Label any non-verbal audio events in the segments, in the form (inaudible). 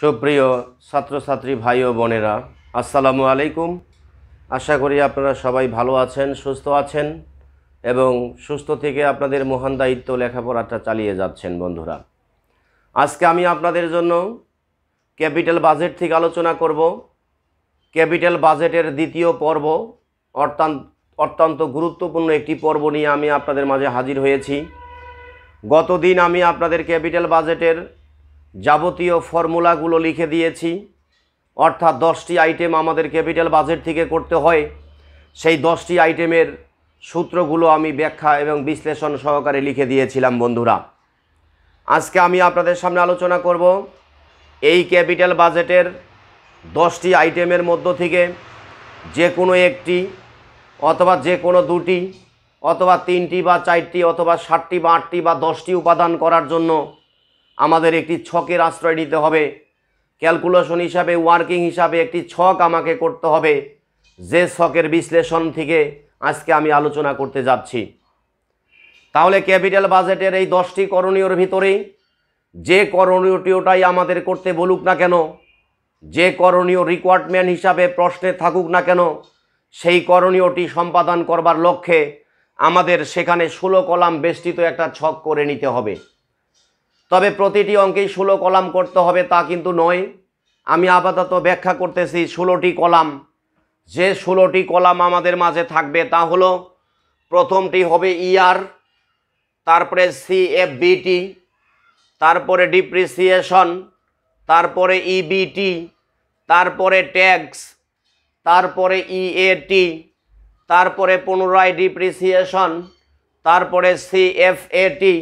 সুপ্রিয় ছাত্রছাত্রী ভাই ও বোনেরা আসসালামু আলাইকুম আশা করি আপনারা সবাই ভালো আছেন সুস্থ আছেন এবং সুস্থ থেকে আপনাদের মহান দায়িত্ব লেখাপড়াটা চালিয়ে যাচ্ছেন বন্ধুরা আজকে আমি আপনাদের জন্য ক্যাপিটাল বাজেট থেকে আলোচনা করব ক্যাপিটাল বাজেটের দ্বিতীয় পর্ব অত্যন্ত গুরুত্বপূর্ণ একটি পর্ব নিয়ে আমি আপনাদের মাঝে হাজির হয়েছি গতদিন আমি আপনাদের ক্যাপিটাল বাজেটের যাবতীয় ফর্মুলাগুলো লিখে দিয়েছি অর্থাৎ দশটি আইটেম আমাদের ক্যাপিটাল বাজেট থেকে করতে হয় সেই দশটি আইটেমের সূত্রগুলো আমি ব্যাখ্যা এবং বিশ্লেষণ সহকারে লিখে দিয়েছিলাম বন্ধুরা আজকে আমি আপনাদের সামনে আলোচনা করব এই ক্যাপিটাল বাজেটের দশটি আইটেমের মধ্য থেকে যে কোনো একটি অথবা যে কোনো দুটি অথবা তিনটি বা চারটি অথবা ষাটটি বা আটটি বা দশটি উপাদান করার জন্য আমাদের একটি ছকের আশ্রয় নিতে হবে ক্যালকুলেশন হিসাবে ওয়ার্কিং হিসাবে একটি ছক আমাকে করতে হবে যে ছকের বিশ্লেষণ থেকে আজকে আমি আলোচনা করতে যাচ্ছি তাহলে ক্যাপিটাল বাজেটের এই দশটি করণীয়র ভিতরেই যে করণীয়টিওটাই আমাদের করতে বলুক না কেন যে করণীয় রিকোয়ারমেন্ট হিসাবে প্রশ্নে থাকুক না কেন সেই করণীয়টি সম্পাদন করবার লক্ষ্যে আমাদের সেখানে ষোলো কলাম বেষ্টিত একটা ছক করে নিতে হবে তবে প্রতিটি অঙ্কেই ষোলো কলাম করতে হবে তা কিন্তু নয় আমি আপাতত ব্যাখ্যা করতেছি ষোলোটি কলাম যে ষোলোটি কলাম আমাদের মাঝে থাকবে তা হল প্রথমটি হবে ইয়ার e তারপরে সিএফবিটি তারপরে ডিপ্রিসিয়েশন তারপরে ইবিটি e তারপরে ট্যাক্স তারপরে ইএটি e তারপরে পুনরায় ডিপ্রিসিয়েশন তারপরে সিএফএটি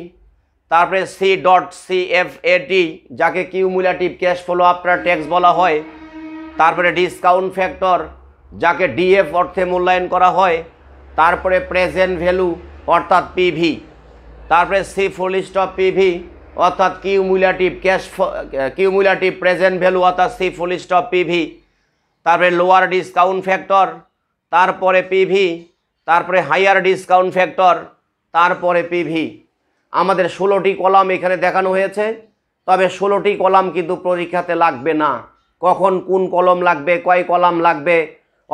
তারপরে C dot C F AT যাকে cumulative cash flow after tax বলা হয় তারপরে ডিসকাউন্ট ফ্যাক্টর যাকে ডিএফ অর্থে মূল্যায়ন করা হয় তারপরে প্রেজেন্ট ভ্যালু অর্থাৎ পিভি তারপরে সি ফুল স্টপ পিভি অর্থাৎ cumulative cash cumulative present value অর্থাৎ সি ফুল স্টপ পিভি তারপরে লোয়ার ডিসকাউন্ট ফ্যাক্টর তারপরে পিভি তারপরে হায়ার ডিসকাউন্ট ফ্যাক্টর তারপরে পিভি আমাদের ষোলোটি কলাম এখানে দেখানো হয়েছে তবে ষোলোটি কলাম কিন্তু পরীক্ষাতে লাগবে না কখন কোন কলম লাগবে কয় কলাম লাগবে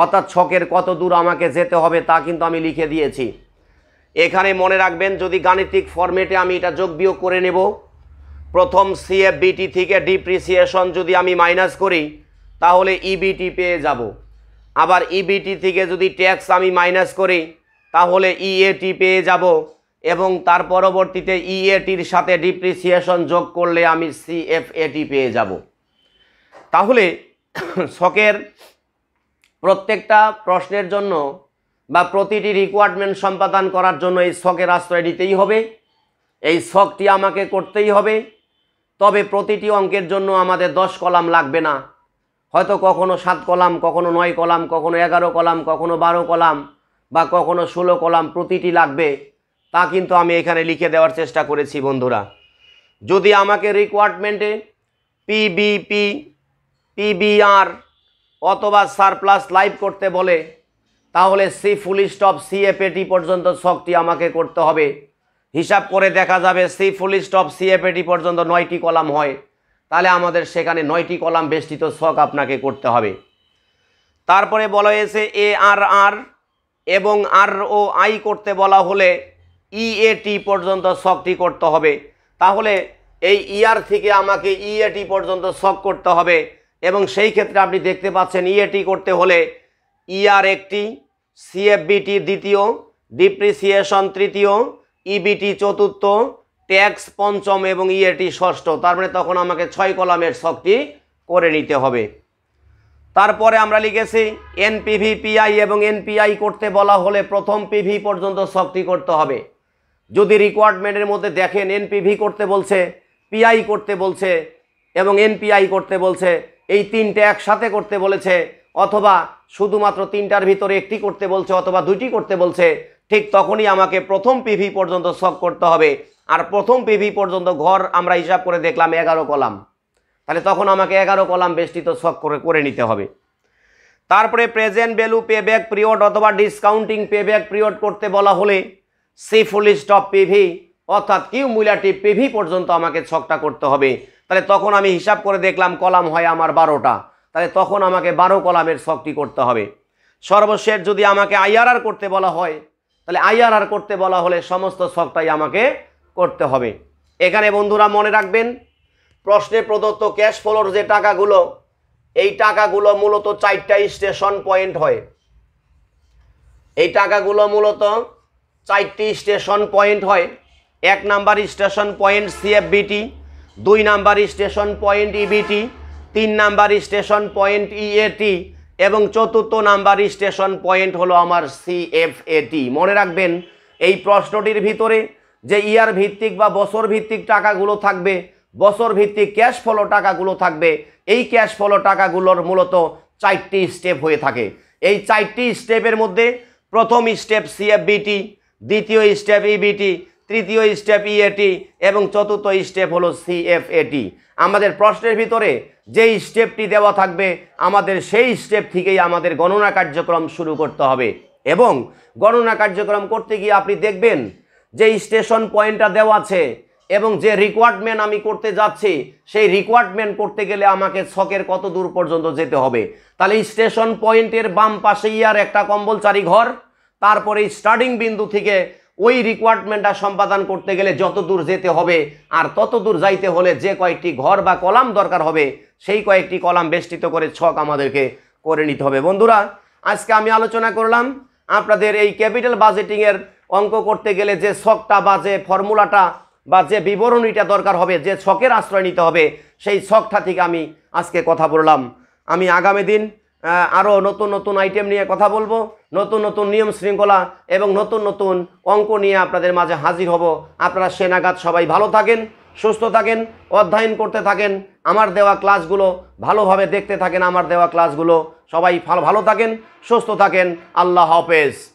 অর্থাৎ ছকের কত দূর আমাকে যেতে হবে তা কিন্তু আমি লিখে দিয়েছি এখানে মনে রাখবেন যদি গাণিতিক ফর্মেটে আমি এটা যোগ বিয়োগ করে নেব প্রথম সিএফবিটি থেকে ডিপ্রিসিয়েশন যদি আমি মাইনাস করি তাহলে ইবিটি e পেয়ে যাব আবার ইবিটি e থেকে যদি ট্যাক্স আমি মাইনাস করি তাহলে ইএটি e পেয়ে যাব এবং তার পরবর্তীতে ইএটির e সাথে ডিপ্রিসিয়েশন যোগ করলে আমি সিএফএটি পেয়ে যাব তাহলে (coughs) শখের প্রত্যেকটা প্রশ্নের জন্য বা প্রতিটি রিকোয়ারমেন্ট সম্পাদন করার জন্য এই শখের আশ্রয় নিতেই হবে এই শখটি আমাকে করতেই হবে তবে প্রতিটি অঙ্কের জন্য আমাদের দশ কলাম লাগবে না হয়তো কখনো সাত কলাম কখনো নয় কলাম কখনো এগারো কলাম কখনো বারো কলাম বা কখনো ষোলো কলাম প্রতিটি লাগবে তা কিন্তু আমি এখানে লিখে দেওয়ার চেষ্টা করেছি বন্ধুরা যদি আমাকে রিকোয়ারমেন্টে পিবিপি পিবিআর অথবা সারপ্লাস লাইভ করতে বলে তাহলে সি ফুল স্টপ সিএফএটি পর্যন্ত শখটি আমাকে করতে হবে হিসাব করে দেখা যাবে সি ফুল স্টপ সিএফএটি পর্যন্ত নয়টি কলাম হয় তাহলে আমাদের সেখানে নয়টি কলাম বেষ্টিত শখ আপনাকে করতে হবে তারপরে বলা হয়েছে এ আর আর এবং আর ও আই করতে বলা হলে ইএটি e পর্যন্ত শক্তি করতে হবে তাহলে এই ইয়ার e থেকে আমাকে ইএটি e পর্যন্ত শখ করতে হবে এবং সেই ক্ষেত্রে আপনি দেখতে পাচ্ছেন ইএটি করতে হলে ইআর একটি সিএফবিটি দ্বিতীয় ডিপ্রিসিয়েশন তৃতীয় ইবিটি চতুর্থ ট্যাক্স পঞ্চম এবং ইএটি ষষ্ঠ তার মানে তখন আমাকে ছয় কলামের শক্তি করে নিতে হবে তারপরে আমরা লিখেছি এনপিভি পিআই এবং এনপিআই করতে বলা হলে প্রথম পিভি পর্যন্ত শক্তি করতে হবে যদি রিকোয়ারমেন্টের মধ্যে দেখেন এনপিভি করতে বলছে পিআই করতে বলছে এবং এনপিআই করতে বলছে এই তিনটে একসাথে করতে বলেছে অথবা শুধুমাত্র তিনটার ভিতরে একটি করতে বলছে অথবা দুটি করতে বলছে ঠিক তখনই আমাকে প্রথম পিভি পর্যন্ত সব করতে হবে আর প্রথম পিভি পর্যন্ত ঘর আমরা হিসাব করে দেখলাম এগারো কলাম তাহলে তখন আমাকে এগারো কলাম বেষ্টিত সব করে করে নিতে হবে তারপরে প্রেজেন্ট ভ্যালু পেব্যাক পিরিয়ড অথবা ডিসকাউন্টিং পেব্যাক পিরিয়ড করতে বলা হলে সিফুল স্টপ পিভি অর্থাৎ কিউ মূলাটি পিভি পর্যন্ত আমাকে ছকটা করতে হবে তাহলে তখন আমি হিসাব করে দেখলাম কলাম হয় আমার বারোটা তাহলে তখন আমাকে বারো কলামের ছকটি করতে হবে সর্বশেষ যদি আমাকে আইআরআর করতে বলা হয় তাহলে আইআরআর করতে বলা হলে সমস্ত ছকটাই আমাকে করতে হবে এখানে বন্ধুরা মনে রাখবেন প্রশ্নে প্রদত্ত ক্যাশ ফ্লোর যে টাকাগুলো এই টাকাগুলো মূলত চারটা স্টেশন পয়েন্ট হয় এই টাকাগুলো মূলত চারটি স্টেশন পয়েন্ট হয় এক নাম্বার স্টেশন পয়েন্ট সিএফবিটি দুই number station point EBT e তিন number station point EAT e এবং চতুর্থ নাম্বার স্টেশন পয়েন্ট হলো আমার সিএফএটি মনে রাখবেন এই প্রশ্নটির ভিতরে যে ইয়ার ভিত্তিক বা বছর ভিত্তিক টাকাগুলো থাকবে বছর ভিত্তিক ক্যাশ ফলো টাকাগুলো থাকবে এই ক্যাশ ফলো টাকাগুলোর মূলত চারটি স্টেপ হয়ে থাকে এই চারটি স্টেপের মধ্যে প্রথম স্টেপ সিএফবিটি দ্বিতীয় স্টেপ ইবিটি e তৃতীয় স্টেপ ইএটি e এবং চতুর্থ স্টেপ হলো সিএফএটি আমাদের প্রশ্নের ভিতরে যে স্টেপটি দেওয়া থাকবে আমাদের সেই স্টেপ থেকেই আমাদের গণনা কার্যক্রম শুরু করতে হবে এবং গণনা কার্যক্রম করতে গিয়ে আপনি দেখবেন যে স্টেশন পয়েন্টটা দেওয়া আছে এবং যে রিকোয়ারমেন্ট আমি করতে যাচ্ছি সেই রিকোয়ারমেন্ট করতে গেলে আমাকে ছকের কত দূর পর্যন্ত যেতে হবে তাহলে স্টেশন পয়েন্টের বাম পাশেই আর একটা কম্বলচারি ঘর তারপরে স্টার্টিং বিন্দু থেকে ওই রিকোয়ারমেন্টটা সম্পাদন করতে গেলে যত দূর যেতে হবে আর তত দূর যাইতে হলে যে কয়েকটি ঘর বা কলাম দরকার হবে সেই কয়েকটি কলাম বেষ্টিত করে ছক আমাদেরকে করে নিতে হবে বন্ধুরা আজকে আমি আলোচনা করলাম আপনাদের এই ক্যাপিটাল বাজেটিংয়ের অঙ্ক করতে গেলে যে ছকটা বা যে ফর্মুলাটা বা যে বিবরণীটা দরকার হবে যে ছকের আশ্রয় নিতে হবে সেই ছকটা থেকে আমি আজকে কথা বললাম আমি আগামী দিন আরও নতুন নতুন আইটেম নিয়ে কথা বলবো নতুন নতুন নিয়ম শৃঙ্খলা এবং নতুন নতুন অঙ্ক নিয়ে আপনাদের মাঝে হাজির হব আপনারা সেনাগাত সবাই ভালো থাকেন সুস্থ থাকেন অধ্যয়ন করতে থাকেন আমার দেওয়া ক্লাসগুলো ভালোভাবে দেখতে থাকেন আমার দেওয়া ক্লাসগুলো সবাই ভালো থাকেন সুস্থ থাকেন আল্লাহ হাফেজ